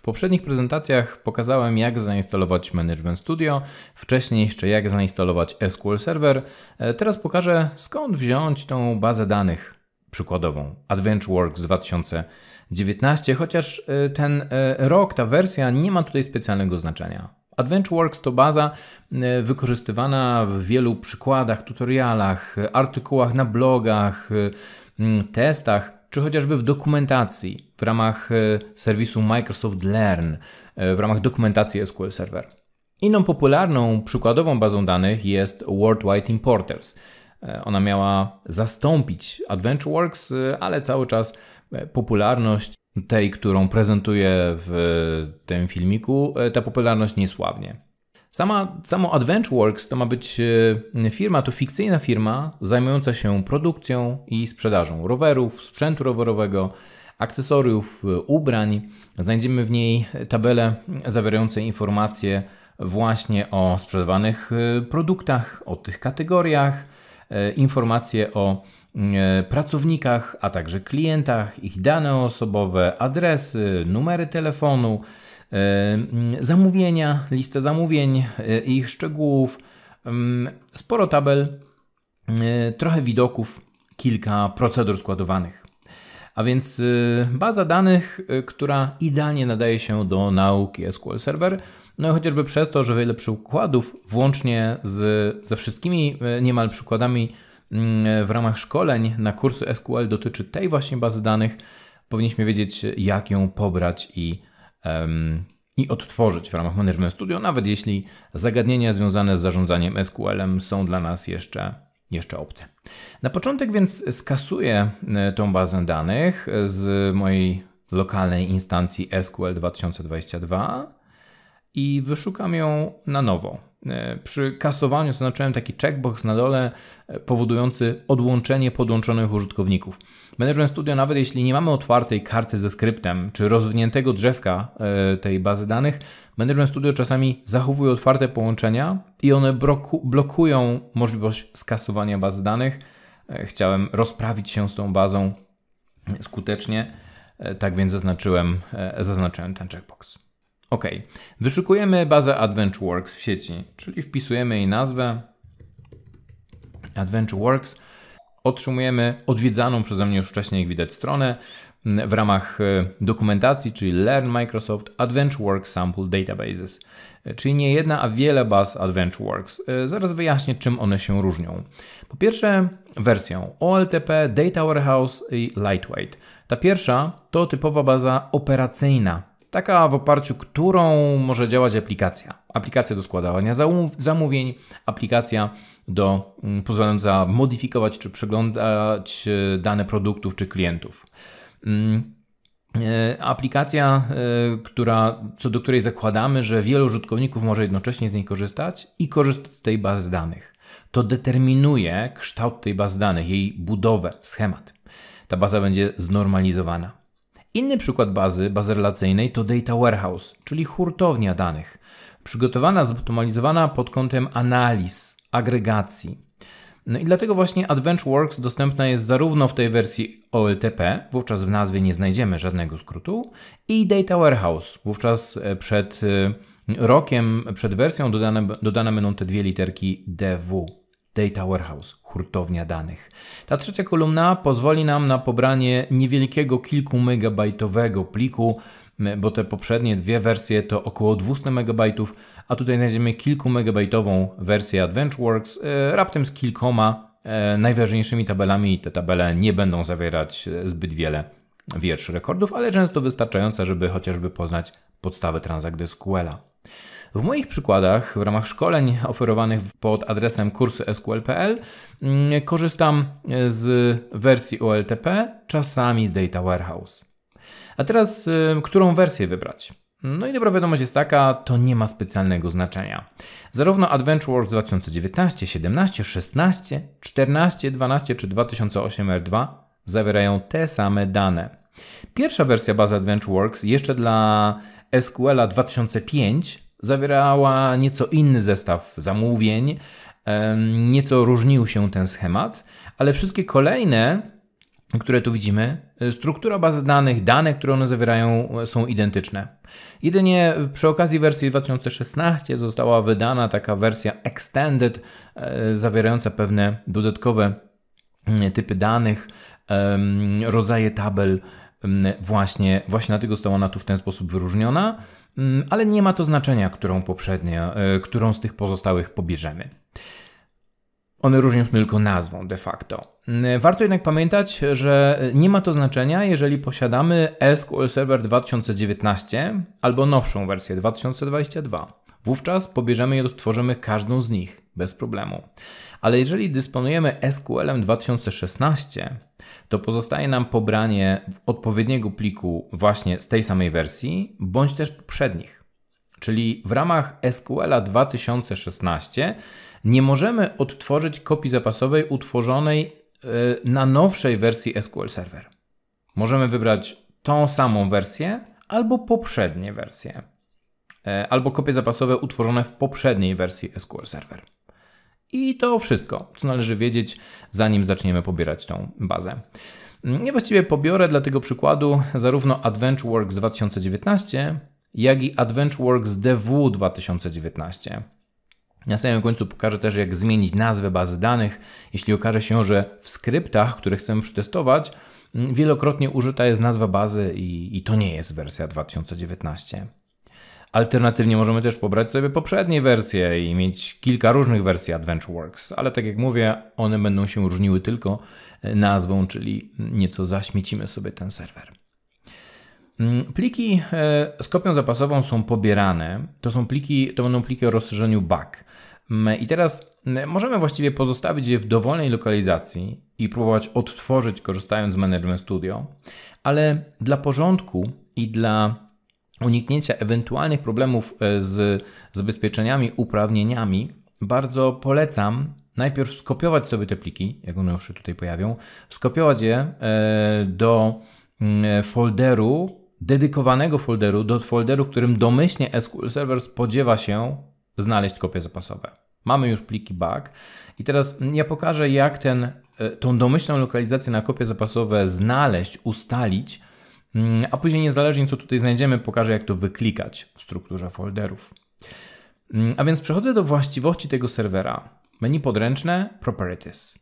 W poprzednich prezentacjach pokazałem jak zainstalować Management Studio, wcześniej jeszcze jak zainstalować SQL Server. E, teraz pokażę skąd wziąć tą bazę danych przykładową AdventureWorks 2019, chociaż e, ten e, rok, ta wersja nie ma tutaj specjalnego znaczenia. AdventureWorks to baza wykorzystywana w wielu przykładach, tutorialach, artykułach na blogach, testach czy chociażby w dokumentacji w ramach e, serwisu Microsoft Learn, e, w ramach dokumentacji SQL Server. Inną popularną przykładową bazą danych jest Worldwide Importers. E, ona miała zastąpić AdventureWorks, ale cały czas popularność tej, którą prezentuję w tym filmiku, ta popularność nie słabnie. Sama, samo AdventureWorks to ma być e, firma, to fikcyjna firma zajmująca się produkcją i sprzedażą rowerów, sprzętu rowerowego, akcesoriów, e, ubrań. Znajdziemy w niej tabele zawierające informacje właśnie o sprzedawanych e, produktach, o tych kategoriach, informacje o pracownikach, a także klientach, ich dane osobowe, adresy, numery telefonu, zamówienia, listę zamówień, e, ich szczegółów, sporo tabel, e, trochę widoków, kilka procedur składowanych. A więc e, baza danych, która idealnie nadaje się do nauki SQL Server, no i chociażby przez to, że wiele przykładów, włącznie z, ze wszystkimi niemal przykładami mm, w ramach szkoleń na kursy SQL dotyczy tej właśnie bazy danych, powinniśmy wiedzieć, jak ją pobrać i i odtworzyć w ramach Management Studio, nawet jeśli zagadnienia związane z zarządzaniem SQL-em są dla nas jeszcze, jeszcze obce. Na początek więc skasuję e, tą bazę danych z mojej lokalnej instancji SQL 2022 i wyszukam ją na nowo E, przy kasowaniu zaznaczyłem taki checkbox na dole e, powodujący odłączenie podłączonych użytkowników. Management Studio, nawet jeśli nie mamy otwartej karty ze skryptem czy rozwiniętego drzewka e, tej bazy danych, Management Studio czasami zachowuje otwarte połączenia i one blokują możliwość skasowania bazy danych. Chciałem rozprawić się z tą bazą skutecznie, tak więc zaznaczyłem, zaznaczyłem ten checkbox. OK. Wyszukujemy bazę AdventureWorks w sieci, czyli wpisujemy jej nazwę AdventureWorks. Otrzymujemy odwiedzaną przeze mnie już wcześniej, jak widać, stronę w ramach e, dokumentacji, czyli Learn Microsoft AdventureWorks Sample Databases, e, czyli nie jedna, a wiele baz AdventureWorks. E, zaraz wyjaśnię, czym one się różnią. Po pierwsze, wersją OLTP, Data Warehouse i Lightweight. Ta pierwsza to typowa baza operacyjna, taka w oparciu którą może działać aplikacja. Aplikacja do składania zamówień, aplikacja do mm, pozwalająca modyfikować czy przeglądać e, dane produktów czy klientów. Mm, e, aplikacja, e, która, co do której zakładamy, że wielu użytkowników może jednocześnie z niej korzystać i korzystać z tej bazy danych. To determinuje kształt tej bazy danych, jej budowę, schemat. Ta baza będzie znormalizowana. Inny przykład bazy, bazy relacyjnej, to data warehouse, czyli hurtownia danych, przygotowana, zoptymalizowana pod kątem analiz, agregacji. No i dlatego właśnie AdventureWorks dostępna jest zarówno w tej wersji OLTP, wówczas w nazwie nie znajdziemy żadnego skrótu, i Data Warehouse, wówczas e, przed e, rokiem, przed wersją dodane, dodane będą te dwie literki DW. Data Warehouse, hurtownia danych. Ta trzecia kolumna pozwoli nam na pobranie niewielkiego kilku megabajtowego pliku, bo te poprzednie dwie wersje to około 200 MB, a tutaj znajdziemy kilku megabajtową wersję AdventureWorks, e, raptem z kilkoma e, najważniejszymi tabelami i te tabele nie będą zawierać e, zbyt wiele wierszy rekordów, ale często wystarczające, żeby chociażby poznać podstawę transak SQL-a. W moich przykładach w ramach szkoleń oferowanych pod adresem kursu SQL.pl mm, korzystam e, z wersji OLTP, czasami z Data Warehouse. A teraz, e, którą wersję wybrać? No i dobra wiadomość jest taka, to nie ma specjalnego znaczenia. Zarówno AdventureWorks 2019, 17, 16, 14, 12 czy 2008 R2 zawierają te same dane. Pierwsza wersja bazy AdventureWorks jeszcze dla SQL 2005 zawierała nieco inny zestaw zamówień, nieco różnił się ten schemat, ale wszystkie kolejne, które tu widzimy, e, struktura bazy danych, dane, które one zawierają, e, są identyczne. Jedynie przy okazji wersji 2016 została wydana taka wersja extended, e, zawierająca pewne dodatkowe mm, typy danych, rodzaje tabel, mm, właśnie, właśnie dlatego została ona tu w ten sposób wyróżniona. Mm, ale nie ma to znaczenia, którą poprzednia, e, którą z tych pozostałych pobierzemy. One różnią się tylko nazwą de facto. Mm, warto jednak pamiętać, że e, nie ma to znaczenia, jeżeli posiadamy SQL Server 2019 albo nowszą wersję 2022. Wówczas pobierzemy i odtworzymy każdą z nich bez problemu. Ale jeżeli dysponujemy SQL-em 2016, to pozostaje nam pobranie odpowiedniego pliku właśnie z tej samej wersji, bądź też poprzednich. Czyli w ramach SQL-a 2016 nie możemy odtworzyć kopii zapasowej utworzonej e, na nowszej wersji SQL Server. Możemy wybrać tą samą wersję albo poprzednie wersje. E, albo kopie zapasowe utworzone w poprzedniej wersji SQL Server. I to wszystko, co należy wiedzieć, zanim zaczniemy pobierać tą bazę. Mm, nie właściwie pobiorę dla tego przykładu zarówno AdventureWorks 2019, jak i AdventureWorks DW 2019. Na samym końcu pokażę też, jak zmienić nazwę bazy danych, jeśli okaże się, że w skryptach, które chcemy przetestować, mm, wielokrotnie użyta jest nazwa bazy i, i to nie jest wersja 2019. Alternatywnie możemy też pobrać sobie poprzednie wersje i mieć kilka różnych wersji AdventureWorks, ale tak jak mówię, one będą się różniły tylko e, nazwą, czyli nieco zaśmiecimy sobie ten serwer. Mm, pliki z e, kopią zapasową są pobierane. To są pliki, to będą pliki o rozszerzeniu BAK. Mm, I teraz mm, możemy właściwie pozostawić je w dowolnej lokalizacji i próbować odtworzyć korzystając z Management Studio, ale dla porządku i dla uniknięcia ewentualnych problemów e, z zabezpieczeniami, uprawnieniami, bardzo polecam najpierw skopiować sobie te pliki, jak one już się tutaj pojawią, skopiować je e, do mm, e, folderu, dedykowanego folderu, do folderu, w którym domyślnie SQL Server spodziewa się znaleźć kopie zapasowe. Mamy już pliki bug i teraz ja pokażę, jak ten, tą domyślną lokalizację na kopie zapasowe znaleźć, ustalić, Mm, a później niezależnie co tutaj znajdziemy, pokażę jak to wyklikać w strukturze folderów. Mm, a więc przechodzę do właściwości tego serwera. Menu podręczne, Properties.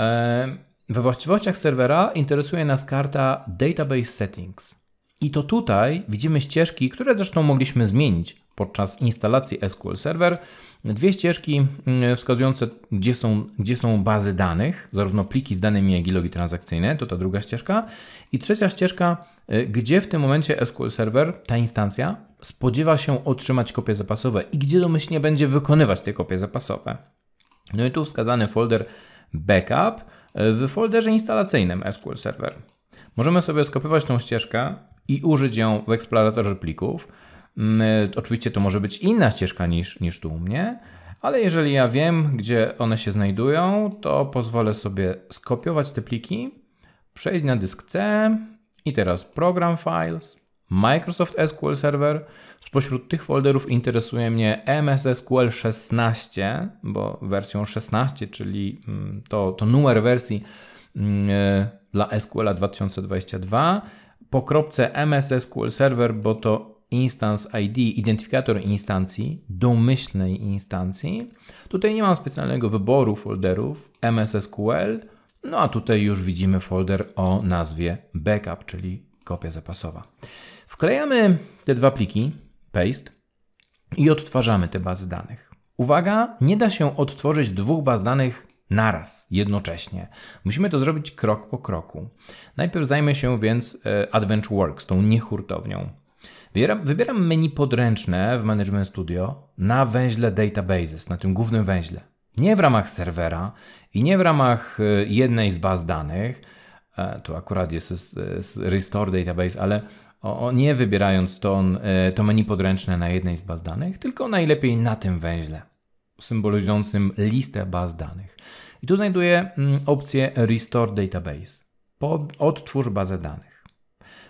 E, we właściwościach serwera interesuje nas karta Database Settings. I to tutaj widzimy ścieżki, które zresztą mogliśmy zmienić podczas instalacji SQL Server. Dwie ścieżki mm, wskazujące, gdzie są, gdzie są bazy danych, zarówno pliki z danymi, jak i logi transakcyjne, to ta druga ścieżka. I trzecia ścieżka, y, gdzie w tym momencie SQL Server, ta instancja, spodziewa się otrzymać kopie zapasowe i gdzie domyślnie będzie wykonywać te kopie zapasowe. No i tu wskazany folder backup y, w folderze instalacyjnym SQL Server. Możemy sobie skopiować tą ścieżkę, i użyć ją w eksploratorze plików. Mm, y, oczywiście to może być inna ścieżka niż, niż tu u mnie, ale jeżeli ja wiem, gdzie one się znajdują, to pozwolę sobie skopiować te pliki, przejść na dysk C i teraz Program Files, Microsoft SQL Server. Spośród tych folderów interesuje mnie MS SQL 16, bo wersją 16, czyli mm, to, to numer wersji mm, y, dla SQL 2022 po kropce MSSQL Server, bo to instance ID, identyfikator instancji, domyślnej instancji. Tutaj nie mam specjalnego wyboru folderów MSSQL, no a tutaj już widzimy folder o nazwie backup, czyli kopia zapasowa. Wklejamy te dwa pliki, paste i odtwarzamy te bazy danych. Uwaga, nie da się odtworzyć dwóch baz danych naraz, jednocześnie. Musimy to zrobić krok po kroku. Najpierw zajmę się więc e, AdventureWorks, tą niehurtownią. Wybieram, wybieram menu podręczne w Management Studio na węźle Databases, na tym głównym węźle. Nie w ramach serwera i nie w ramach e, jednej z baz danych, e, tu akurat jest Restore Database, ale o, o, nie wybierając to, to menu podręczne na jednej z baz danych, tylko najlepiej na tym węźle symbolizującym listę baz danych. I tu znajduję mm, opcję Restore Database. Odtwórz bazę danych.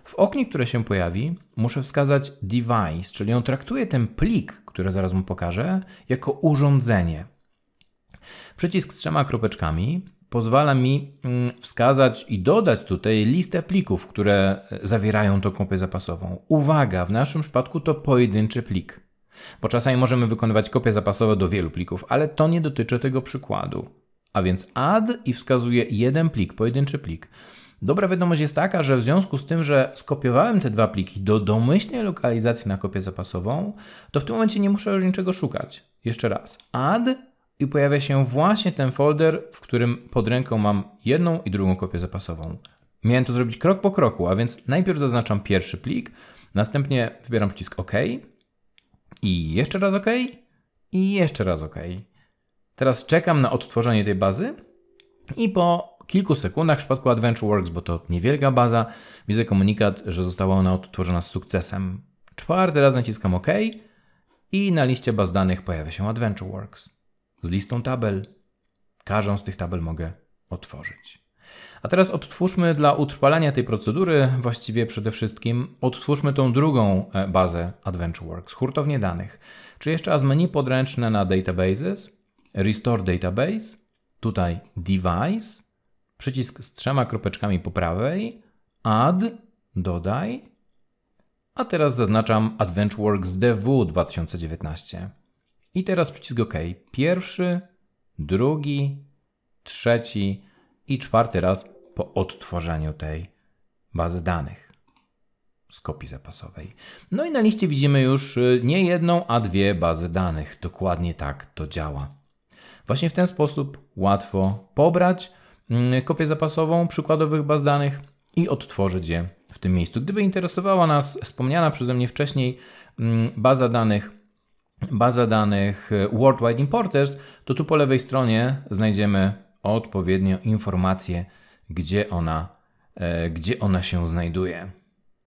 W oknie, które się pojawi, muszę wskazać device, czyli on traktuje ten plik, który zaraz mu pokażę, jako urządzenie. Przycisk z trzema kropeczkami pozwala mi mm, wskazać i dodać tutaj listę plików, które e, zawierają tą kopię zapasową. Uwaga, w naszym przypadku to pojedynczy plik. Bo czasami możemy wykonywać kopie zapasowe do wielu plików, ale to nie dotyczy tego przykładu. A więc add i wskazuje jeden plik, pojedynczy plik. Dobra wiadomość jest taka, że w związku z tym, że skopiowałem te dwa pliki do domyślnej lokalizacji na kopię zapasową, to w tym momencie nie muszę już niczego szukać. Jeszcze raz, add i pojawia się właśnie ten folder, w którym pod ręką mam jedną i drugą kopię zapasową. Miałem to zrobić krok po kroku, a więc najpierw zaznaczam pierwszy plik, następnie wybieram przycisk OK, i jeszcze raz OK. I jeszcze raz OK. Teraz czekam na odtworzenie tej bazy i po kilku sekundach w przypadku AdventureWorks, bo to niewielka baza, widzę komunikat, że została ona odtworzona z sukcesem. Czwarty raz naciskam OK i na liście baz danych pojawia się AdventureWorks z listą tabel. Każdą z tych tabel mogę otworzyć. A teraz odtwórzmy dla utrwalenia tej procedury, właściwie przede wszystkim odtwórzmy tą drugą e, bazę AdventureWorks, hurtownie danych. Czy jeszcze raz menu podręczne na Databases, Restore Database, tutaj Device, przycisk z trzema kropeczkami po prawej, Add, dodaj, a teraz zaznaczam AdventureWorks DW 2019. I teraz przycisk OK. Pierwszy, drugi, trzeci i czwarty raz po odtworzeniu tej bazy danych z kopii zapasowej. No i na liście widzimy już y, nie jedną, a dwie bazy danych. Dokładnie tak to działa. Właśnie w ten sposób łatwo pobrać mm, kopię zapasową przykładowych baz danych i odtworzyć je w tym miejscu. Gdyby interesowała nas wspomniana przeze mnie wcześniej mm, baza danych, baza danych y, Worldwide Importers, to tu po lewej stronie znajdziemy odpowiednio informacje gdzie ona, e, gdzie ona się znajduje.